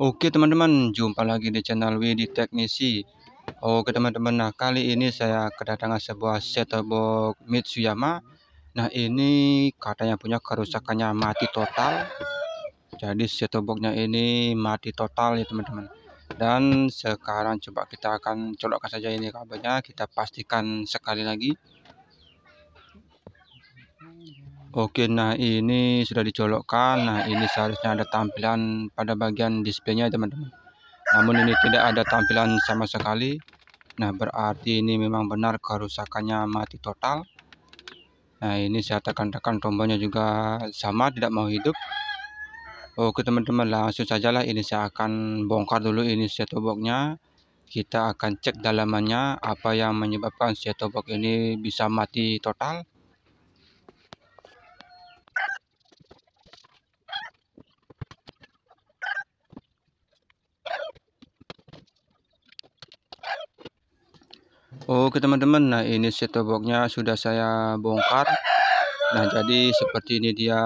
Oke teman-teman, jumpa lagi di channel Widi Teknisi. Oke teman-teman, nah kali ini saya kedatangan sebuah set box Mitsuyama. Nah ini katanya punya kerusakannya mati total. Jadi set ini mati total ya teman-teman. Dan sekarang coba kita akan colokkan saja ini kabelnya, kita pastikan sekali lagi. Oke, nah ini sudah dicolokkan. Nah, ini seharusnya ada tampilan pada bagian displaynya, teman-teman. Namun ini tidak ada tampilan sama sekali. Nah, berarti ini memang benar kerusakannya mati total. Nah, ini saya tekan-tekan tombolnya juga sama, tidak mau hidup. Oke, teman-teman, langsung sajalah ini saya akan bongkar dulu ini setoboknya kita akan cek dalamannya apa yang menyebabkan setobok ini bisa mati total Oke oh, teman-teman nah ini setoboknya sudah saya bongkar nah jadi seperti ini dia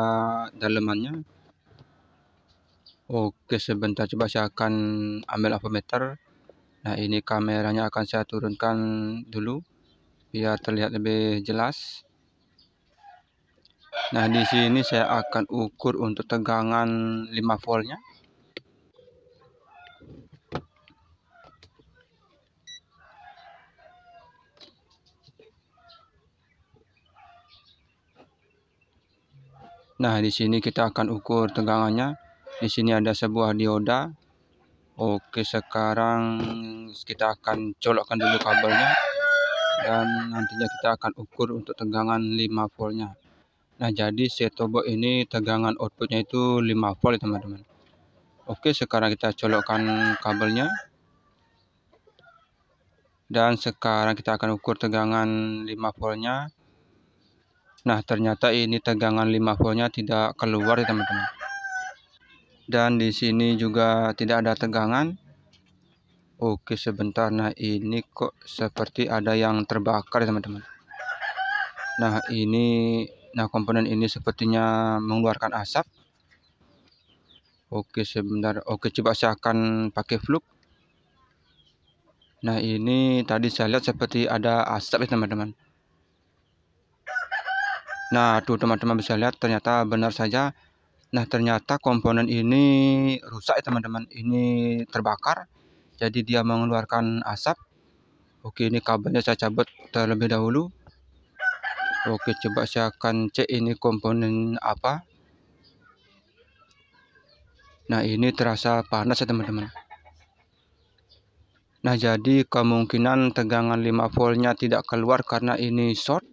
dalemannya Oke sebentar coba saya akan ambil avometer nah ini kameranya akan saya turunkan dulu biar terlihat lebih jelas Nah, di sini saya akan ukur untuk tegangan 5 voltnya. Nah, di sini kita akan ukur tegangannya. Di sini ada sebuah dioda. Oke, sekarang kita akan colokkan dulu kabelnya dan nantinya kita akan ukur untuk tegangan 5 voltnya. Nah, jadi setobo ini tegangan outputnya itu 5 volt, teman-teman. Oke, sekarang kita colokkan kabelnya. Dan sekarang kita akan ukur tegangan 5 voltnya Nah ternyata ini tegangan 5 voltnya tidak keluar ya teman-teman. Dan di sini juga tidak ada tegangan. Oke sebentar. Nah ini kok seperti ada yang terbakar ya teman-teman. Nah ini nah komponen ini sepertinya mengeluarkan asap. Oke sebentar. Oke coba saya akan pakai fluk. Nah ini tadi saya lihat seperti ada asap ya teman-teman. Nah, tuh teman-teman bisa lihat ternyata benar saja. Nah, ternyata komponen ini rusak ya teman-teman. Ini terbakar. Jadi dia mengeluarkan asap. Oke, ini kabelnya saya cabut terlebih dahulu. Oke, coba saya akan cek ini komponen apa. Nah, ini terasa panas ya teman-teman. Nah, jadi kemungkinan tegangan 5 voltnya tidak keluar karena ini short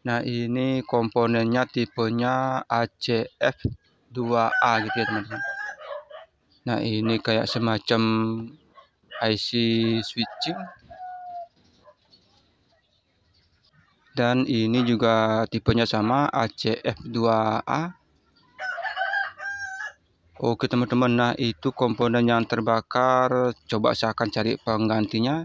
Nah ini komponennya tipenya acf 2 a gitu ya teman-teman. Nah ini kayak semacam IC switching. Dan ini juga tipenya sama acf 2 a Oke teman-teman, nah itu komponen yang terbakar. Coba saya akan cari penggantinya.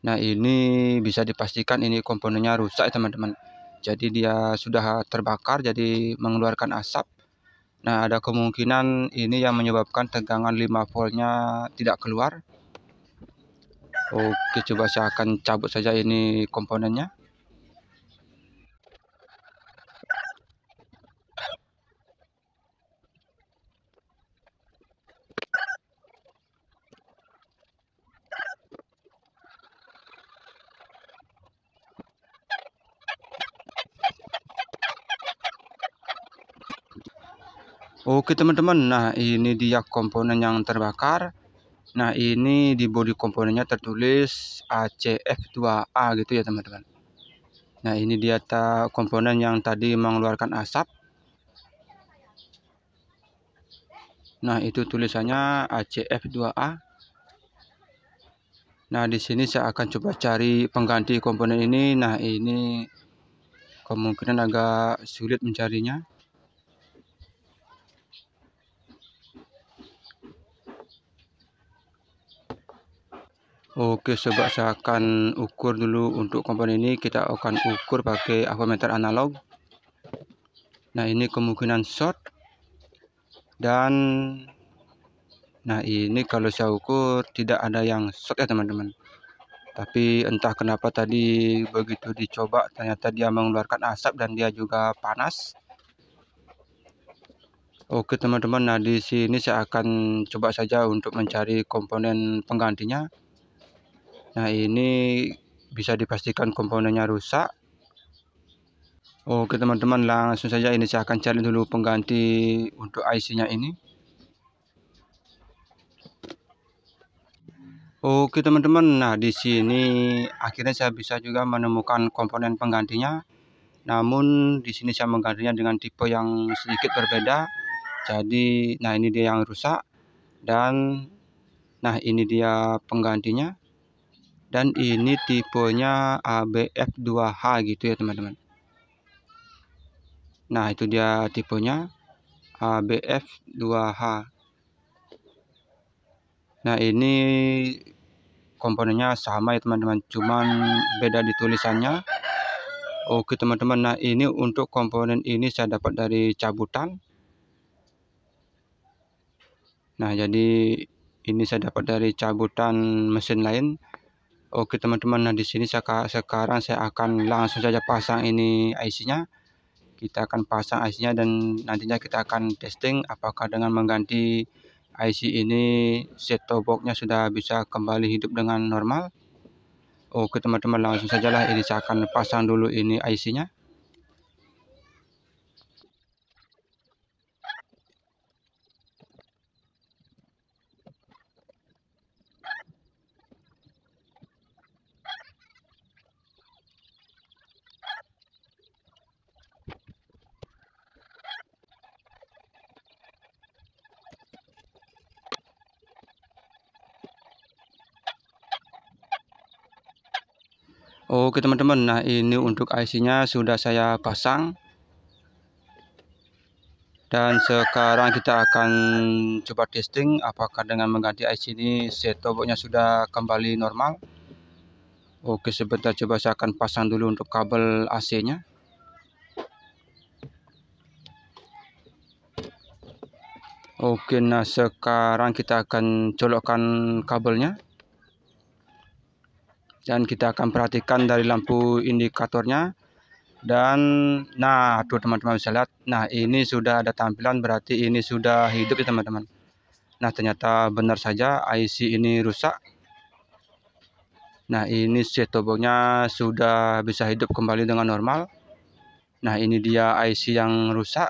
Nah ini bisa dipastikan ini komponennya rusak ya teman-teman. Jadi dia sudah terbakar jadi mengeluarkan asap. Nah ada kemungkinan ini yang menyebabkan tegangan 5 voltnya tidak keluar. Oke coba saya akan cabut saja ini komponennya. Oh, oke teman-teman, nah ini dia komponen yang terbakar. Nah ini di body komponennya tertulis ACF2A gitu ya teman-teman. Nah ini dia ta komponen yang tadi mengeluarkan asap. Nah itu tulisannya ACF2A. Nah di sini saya akan coba cari pengganti komponen ini. Nah ini kemungkinan agak sulit mencarinya. Oke sobat saya akan ukur dulu untuk komponen ini kita akan ukur pakai avometer analog nah ini kemungkinan short dan nah ini kalau saya ukur tidak ada yang short ya teman-teman tapi entah kenapa tadi begitu dicoba ternyata dia mengeluarkan asap dan dia juga panas Oke teman-teman nah di sini saya akan coba saja untuk mencari komponen penggantinya Nah ini bisa dipastikan komponennya rusak. Oke teman-teman langsung saja ini saya akan cari dulu pengganti untuk IC-nya ini. Oke teman-teman, nah di sini akhirnya saya bisa juga menemukan komponen penggantinya. Namun di sini saya menggantinya dengan tipe yang sedikit berbeda. Jadi, nah ini dia yang rusak dan nah ini dia penggantinya dan ini tipenya ABF2H gitu ya teman-teman nah itu dia tipenya ABF2H nah ini komponennya sama ya teman-teman cuman beda di tulisannya Oke teman-teman nah ini untuk komponen ini saya dapat dari cabutan nah jadi ini saya dapat dari cabutan mesin lain Oke teman-teman nah di sini saya, sekarang saya akan langsung saja pasang ini IC-nya kita akan pasang IC-nya dan nantinya kita akan testing apakah dengan mengganti IC ini set top box-nya sudah bisa kembali hidup dengan normal Oke teman-teman langsung sajalah ini saya akan pasang dulu ini IC-nya Oke teman-teman nah ini untuk IC nya sudah saya pasang dan sekarang kita akan coba testing apakah dengan mengganti IC ini setoboknya sudah kembali normal Oke sebentar coba saya akan pasang dulu untuk kabel AC nya Oke nah sekarang kita akan colokkan kabelnya dan kita akan perhatikan dari lampu indikatornya dan nah tuh teman-teman bisa lihat nah ini sudah ada tampilan berarti ini sudah hidup ya teman-teman nah ternyata benar saja IC ini rusak nah ini setobongnya sudah bisa hidup kembali dengan normal nah ini dia IC yang rusak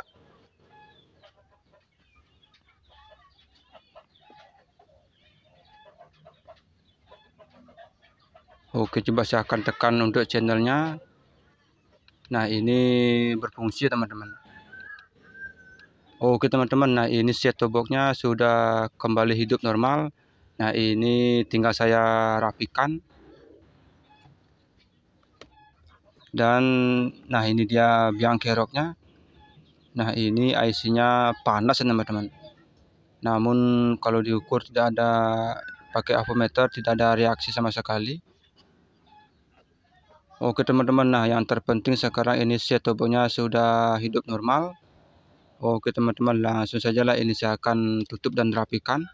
Oke coba saya akan tekan untuk channelnya Nah ini berfungsi teman-teman Oke teman-teman Nah ini set top boxnya sudah kembali hidup normal Nah ini tinggal saya rapikan dan nah ini dia biang keroknya nah ini IC-nya panas ya teman-teman namun kalau diukur tidak ada pakai avometer tidak ada reaksi sama sekali Oke oh, teman-teman, nah yang terpenting sekarang ini si tubuhnya sudah hidup normal. Oke oh, teman-teman, langsung saja lah ini saya akan tutup dan rapikan.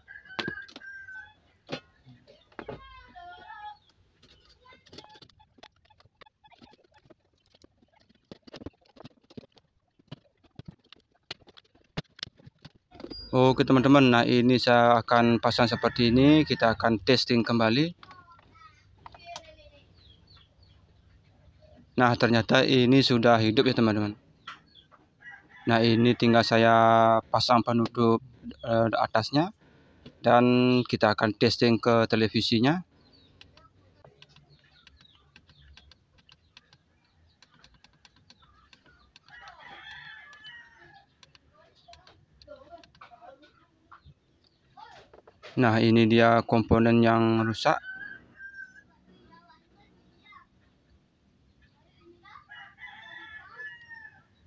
Oke oh, teman-teman, nah ini saya akan pasang seperti ini, kita akan testing kembali. Nah ternyata ini sudah hidup ya teman-teman Nah ini tinggal saya pasang penutup uh, eh, atasnya Dan kita akan testing ke televisinya Nah ini dia komponen yang rusak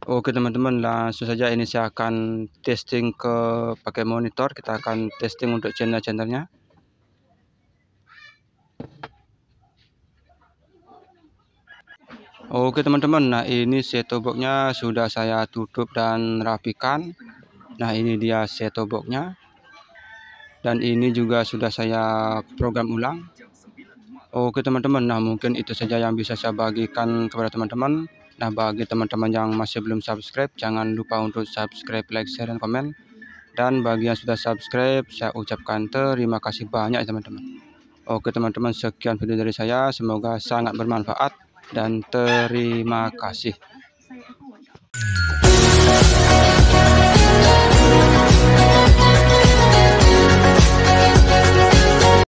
Oke teman-teman langsung saja ini saya akan testing ke pakai monitor kita akan testing untuk channel-channelnya Oke teman-teman nah ini setoboknya sudah saya tutup dan rapikan Nah ini dia setoboknya. dan ini juga sudah saya program ulang Oke teman-teman nah mungkin itu saja yang bisa saya bagikan kepada teman-teman Nah bagi teman-teman yang masih belum subscribe jangan lupa untuk subscribe, like, share, dan komen. Dan bagi yang sudah subscribe saya ucapkan terima kasih banyak teman-teman. Oke teman-teman sekian video dari saya semoga sangat bermanfaat dan terima kasih.